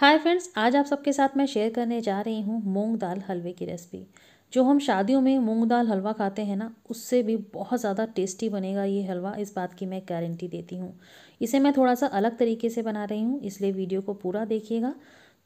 hi friends आज आप सबके साथ मैं शेयर करने जा रही हूँ मूंग दाल हलवे की रेसिपी जो हम शादियों में मूंग दाल हलवा खाते हैं ना उससे भी बहुत ज़्यादा टेस्टी बनेगा ये हलवा इस बात की मैं गारंटी देती हूँ इसे मैं थोड़ा सा अलग तरीके से बना रही हूँ इसलिए वीडियो को पूरा देखिएगा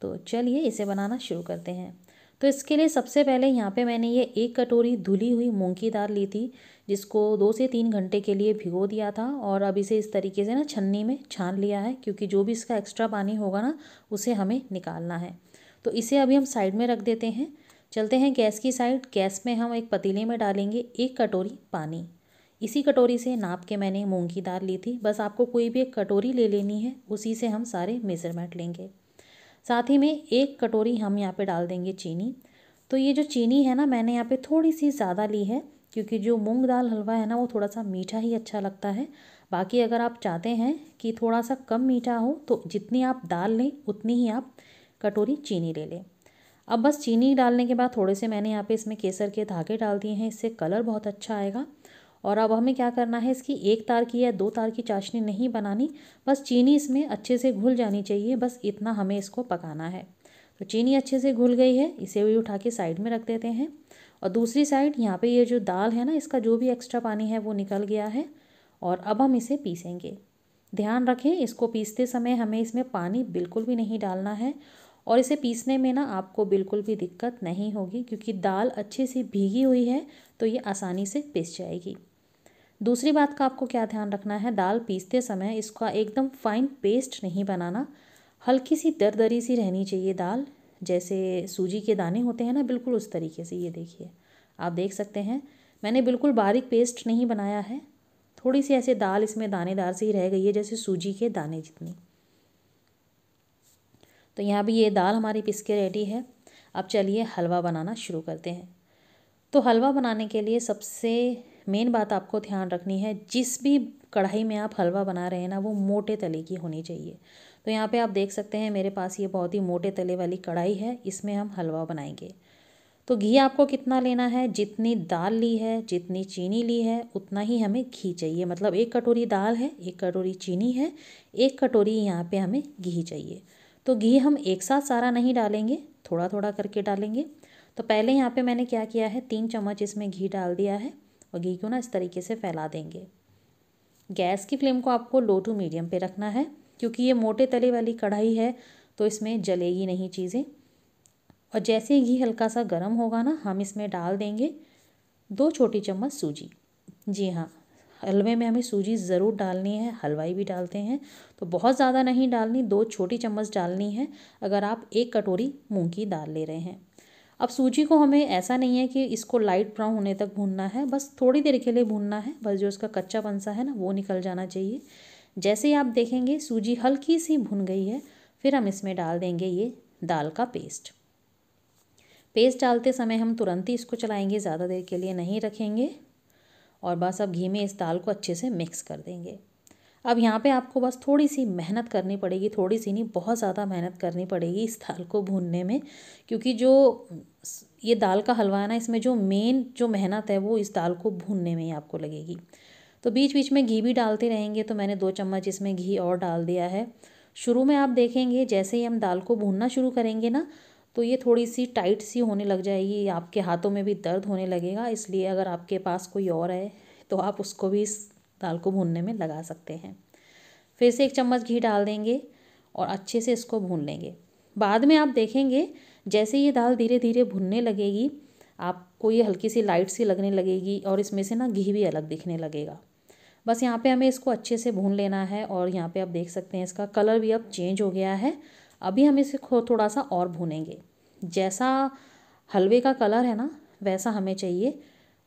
तो चलिए इसे बनाना शुरू करते हैं तो इसके लिए सबसे पहले यहाँ पर मैंने ये एक कटोरी धुली हुई मूँग की दाल ली थी जिसको दो से तीन घंटे के लिए भिगो दिया था और अब इसे इस तरीके से ना छन्नी में छान लिया है क्योंकि जो भी इसका एक्स्ट्रा पानी होगा ना उसे हमें निकालना है तो इसे अभी हम साइड में रख देते हैं चलते हैं गैस की साइड गैस में हम एक पतीले में डालेंगे एक कटोरी पानी इसी कटोरी से नाप के मैंने मूँग की दाल ली थी बस आपको कोई भी एक कटोरी ले लेनी है उसी से हम सारे मेज़रमेंट लेंगे साथ ही में एक कटोरी हम यहाँ पे डाल देंगे चीनी तो ये जो चीनी है ना मैंने यहाँ पे थोड़ी सी ज़्यादा ली है क्योंकि जो मूंग दाल हलवा है ना वो थोड़ा सा मीठा ही अच्छा लगता है बाकी अगर आप चाहते हैं कि थोड़ा सा कम मीठा हो तो जितनी आप दाल लें उतनी ही आप कटोरी चीनी ले लें अब बस चीनी डालने के बाद थोड़े से मैंने यहाँ पे इसमें केसर के धागे डाल दिए हैं इससे कलर बहुत अच्छा आएगा और अब हमें क्या करना है इसकी एक तार की या दो तार की चाशनी नहीं बनानी बस चीनी इसमें अच्छे से घुल जानी चाहिए बस इतना हमें इसको पकाना है तो चीनी अच्छे से घुल गई है इसे भी उठा के साइड में रख देते हैं और दूसरी साइड यहाँ पे ये जो दाल है ना इसका जो भी एक्स्ट्रा पानी है वो निकल गया है और अब हम इसे पीसेंगे ध्यान रखें इसको पीसते समय हमें इसमें पानी बिल्कुल भी नहीं डालना है और इसे पीसने में ना आपको बिल्कुल भी दिक्कत नहीं होगी क्योंकि दाल अच्छे से भीगी हुई है तो ये आसानी से पिस जाएगी दूसरी बात का आपको क्या ध्यान रखना है दाल पीसते समय इसका एकदम फाइन पेस्ट नहीं बनाना हल्की सी दरदरी सी रहनी चाहिए दाल जैसे सूजी के दाने होते हैं ना बिल्कुल उस तरीके से ये देखिए आप देख सकते हैं मैंने बिल्कुल बारीक पेस्ट नहीं बनाया है थोड़ी सी ऐसे दाल इसमें दानेदार सी रह गई है जैसे सूजी के दाने जितनी तो यहाँ भी ये दाल हमारी पिस के रेडी है अब चलिए हलवा बनाना शुरू करते हैं तो हलवा बनाने के लिए सबसे मेन बात आपको ध्यान रखनी है जिस भी कढ़ाई में आप हलवा बना रहे हैं ना वो मोटे तले की होनी चाहिए तो यहाँ पे आप देख सकते हैं मेरे पास ये बहुत ही मोटे तले वाली कढ़ाई है इसमें हम हलवा बनाएंगे तो घी आपको कितना लेना है जितनी दाल ली है जितनी चीनी ली है उतना ही हमें घी चाहिए मतलब एक कटोरी दाल है एक कटोरी चीनी है एक कटोरी यहाँ पर हमें घी चाहिए तो घी हम एक साथ सारा नहीं डालेंगे थोड़ा थोड़ा करके डालेंगे तो पहले यहाँ पर मैंने क्या किया है तीन चम्मच इसमें घी डाल दिया है और घी को ना इस तरीके से फैला देंगे गैस की फ्लेम को आपको लो टू मीडियम पे रखना है क्योंकि ये मोटे तले वाली कढ़ाई है तो इसमें जलेगी नहीं चीज़ें और जैसे घी हल्का सा गर्म होगा ना हम इसमें डाल देंगे दो छोटी चम्मच सूजी जी हाँ हलवे में हमें सूजी ज़रूर डालनी है हलवाई भी डालते हैं तो बहुत ज़्यादा नहीं डालनी दो छोटी चम्मच डालनी है अगर आप एक कटोरी मूँग की दाल ले रहे हैं अब सूजी को हमें ऐसा नहीं है कि इसको लाइट ब्राउन होने तक भूनना है बस थोड़ी देर के लिए भूनना है बस जो इसका कच्चा पंसा है ना वो निकल जाना चाहिए जैसे ही आप देखेंगे सूजी हल्की सी भुन गई है फिर हम इसमें डाल देंगे ये दाल का पेस्ट पेस्ट डालते समय हम तुरंत ही इसको चलाएंगे ज़्यादा देर के लिए नहीं रखेंगे और बस अब घी में इस दाल को अच्छे से मिक्स कर देंगे अब यहाँ पे आपको बस थोड़ी सी मेहनत करनी पड़ेगी थोड़ी सी नहीं बहुत ज़्यादा मेहनत करनी पड़ेगी इस दाल को भूनने में क्योंकि जो ये दाल का हलवा है ना इसमें जो मेन जो मेहनत है वो इस दाल को भूनने में ही आपको लगेगी तो बीच बीच में घी भी डालते रहेंगे तो मैंने दो चम्मच इसमें घी और डाल दिया है शुरू में आप देखेंगे जैसे ही हम दाल को भूनना शुरू करेंगे ना तो ये थोड़ी सी टाइट सी होने लग जाएगी आपके हाथों में भी दर्द होने लगेगा इसलिए अगर आपके पास कोई और है तो आप उसको भी इस दाल को भूनने में लगा सकते हैं फिर से एक चम्मच घी डाल देंगे और अच्छे से इसको भून लेंगे बाद में आप देखेंगे जैसे ये दाल धीरे धीरे भुनने लगेगी आपको ये हल्की सी लाइट सी लगने लगेगी और इसमें से ना घी भी अलग दिखने लगेगा बस यहाँ पे हमें इसको अच्छे से भून लेना है और यहाँ पे आप देख सकते हैं इसका कलर भी अब चेंज हो गया है अभी हम इसे थोड़ा सा और भूनेंगे जैसा हलवे का कलर है ना वैसा हमें चाहिए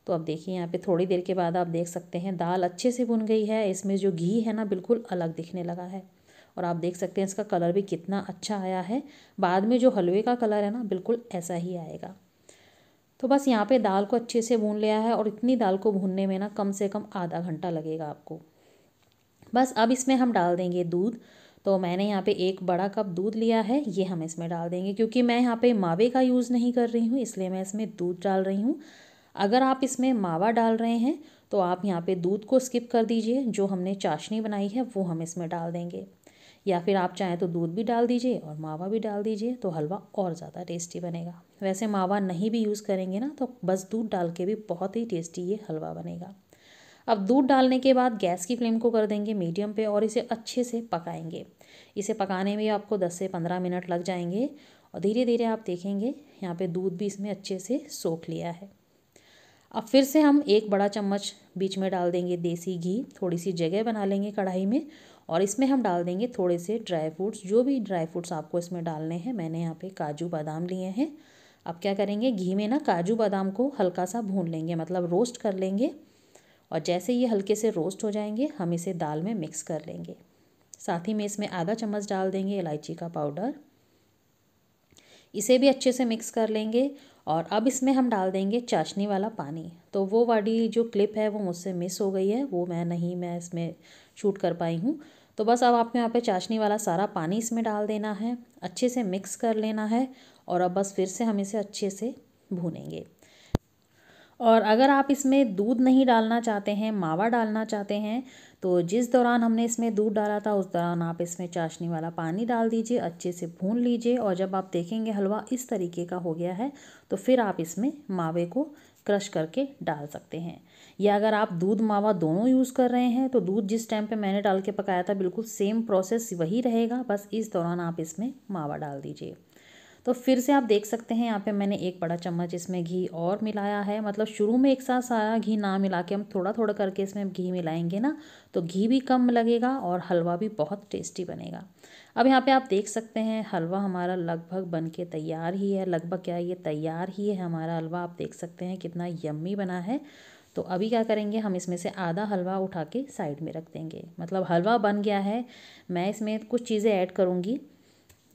तो अब देखिए यहाँ पे थोड़ी देर के बाद आप देख सकते हैं दाल अच्छे से भुन गई है इसमें जो घी है ना बिल्कुल अलग दिखने लगा है और आप देख सकते हैं इसका कलर भी कितना अच्छा आया है बाद में जो हलवे का कलर है ना बिल्कुल ऐसा ही आएगा तो बस यहाँ पे दाल को अच्छे से भून लिया है और इतनी दाल को भूनने में ना कम से कम आधा घंटा लगेगा आपको बस अब इसमें हम डाल देंगे दूध तो मैंने यहाँ पे एक बड़ा कप दूध लिया है ये हम इसमें डाल देंगे क्योंकि मैं यहाँ पे मावे का यूज़ नहीं कर रही हूँ इसलिए मैं इसमें दूध डाल रही हूँ अगर आप इसमें मावा डाल रहे हैं तो आप यहाँ पे दूध को स्किप कर दीजिए जो हमने चाशनी बनाई है वो हम इसमें डाल देंगे या फिर आप चाहें तो दूध भी डाल दीजिए और मावा भी डाल दीजिए तो हलवा और ज़्यादा टेस्टी बनेगा वैसे मावा नहीं भी यूज़ करेंगे ना तो बस दूध डाल के भी बहुत ही टेस्टी ये हलवा बनेगा अब दूध डालने के बाद गैस की फ्लेम को कर देंगे मीडियम पे और इसे अच्छे से पकाएंगे इसे पकाने में आपको 10 से 15 मिनट लग जाएंगे और धीरे धीरे आप देखेंगे यहाँ पे दूध भी इसमें अच्छे से सोख लिया है अब फिर से हम एक बड़ा चम्मच बीच में डाल देंगे देसी घी थोड़ी सी जगह बना लेंगे कढ़ाई में और इसमें हम डाल देंगे थोड़े से ड्राई फ्रूट्स जो भी ड्राई फ्रूट्स आपको इसमें डालने हैं मैंने यहाँ पे काजू बादाम लिए हैं अब क्या करेंगे घी में ना काजू बादाम को हल्का सा भून लेंगे मतलब रोस्ट कर लेंगे और जैसे ये हल्के से रोस्ट हो जाएंगे हम इसे दाल में मिक्स कर लेंगे साथ ही में इसमें आधा चम्मच डाल देंगे इलायची का पाउडर इसे भी अच्छे से मिक्स कर लेंगे और अब इसमें हम डाल देंगे चाशनी वाला पानी तो वो वाली जो क्लिप है वो मुझसे मिस हो गई है वो मैं नहीं मैं इसमें शूट कर पाई हूँ तो बस अब आपको यहाँ पे चाशनी वाला सारा पानी इसमें डाल देना है अच्छे से मिक्स कर लेना है और अब बस फिर से हम इसे अच्छे से भूनेंगे और अगर आप इसमें दूध नहीं डालना चाहते हैं मावा डालना चाहते हैं तो जिस दौरान हमने इसमें दूध डाला था उस दौरान आप इसमें चाशनी वाला पानी डाल दीजिए अच्छे से भून लीजिए और जब आप देखेंगे हलवा इस तरीके का हो गया है तो फिर आप इसमें मावे को क्रश करके डाल सकते हैं या अगर आप दूध मावा दोनों यूज़ कर रहे हैं तो दूध जिस टाइम पे मैंने डाल के पकाया था बिल्कुल सेम प्रोसेस वही रहेगा बस इस दौरान आप इसमें मावा डाल दीजिए तो फिर से आप देख सकते हैं यहाँ पे मैंने एक बड़ा चम्मच इसमें घी और मिलाया है मतलब शुरू में एक साथ सारा घी ना मिला के हम थोड़ा थोड़ा करके इसमें घी मिलाएंगे ना तो घी भी कम लगेगा और हलवा भी बहुत टेस्टी बनेगा अब यहाँ पे आप देख सकते हैं हलवा हमारा लगभग बन के तैयार ही है लगभग क्या ये तैयार ही है हमारा हलवा आप देख सकते हैं कितना यम्मी बना है तो अभी क्या करेंगे हम इसमें से आधा हलवा उठा के साइड में रख देंगे मतलब हलवा बन गया है मैं इसमें कुछ चीज़ें ऐड करूँगी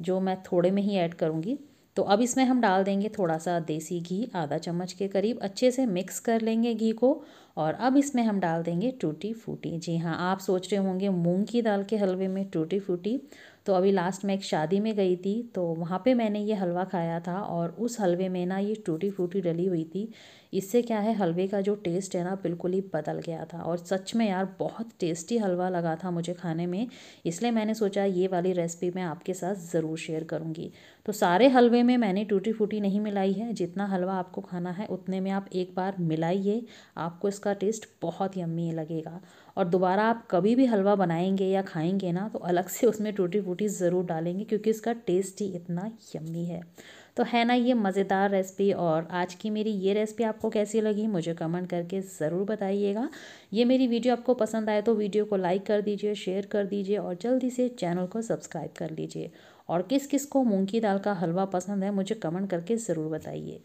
जो मैं थोड़े में ही ऐड करूँगी तो अब इसमें हम डाल देंगे थोड़ा सा देसी घी आधा चम्मच के करीब अच्छे से मिक्स कर लेंगे घी को और अब इसमें हम डाल देंगे टूटी फूटी जी हाँ आप सोच रहे होंगे मूंग की दाल के हलवे में टूटी फूटी तो अभी लास्ट में एक शादी में गई थी तो वहाँ पे मैंने ये हलवा खाया था और उस हलवे में ना ये टूटी फूटी डली हुई थी इससे क्या है हलवे का जो टेस्ट है ना बिल्कुल ही बदल गया था और सच में यार बहुत टेस्टी हलवा लगा था मुझे खाने में इसलिए मैंने सोचा ये वाली रेसिपी मैं आपके साथ ज़रूर शेयर करूँगी तो सारे हलवे में मैंने टूटी फूटी नहीं मिलाई है जितना हलवा आपको खाना है उतने में आप एक बार मिलाइए आपको इसका टेस्ट बहुत यम्मी लगेगा और दोबारा आप कभी भी हलवा बनाएंगे या खाएंगे ना तो अलग से उसमें टूटी फूटी ज़रूर डालेंगे क्योंकि इसका टेस्ट ही इतना यम्मी है तो है ना ये मज़ेदार रेसिपी और आज की मेरी ये रेसिपी आपको कैसी लगी मुझे कमेंट करके ज़रूर बताइएगा ये मेरी वीडियो आपको पसंद आए तो वीडियो को लाइक कर दीजिए शेयर कर दीजिए और जल्दी से चैनल को सब्सक्राइब कर लीजिए और किस किस को मूँग की दाल का हलवा पसंद है मुझे कमेंट करके ज़रूर बताइए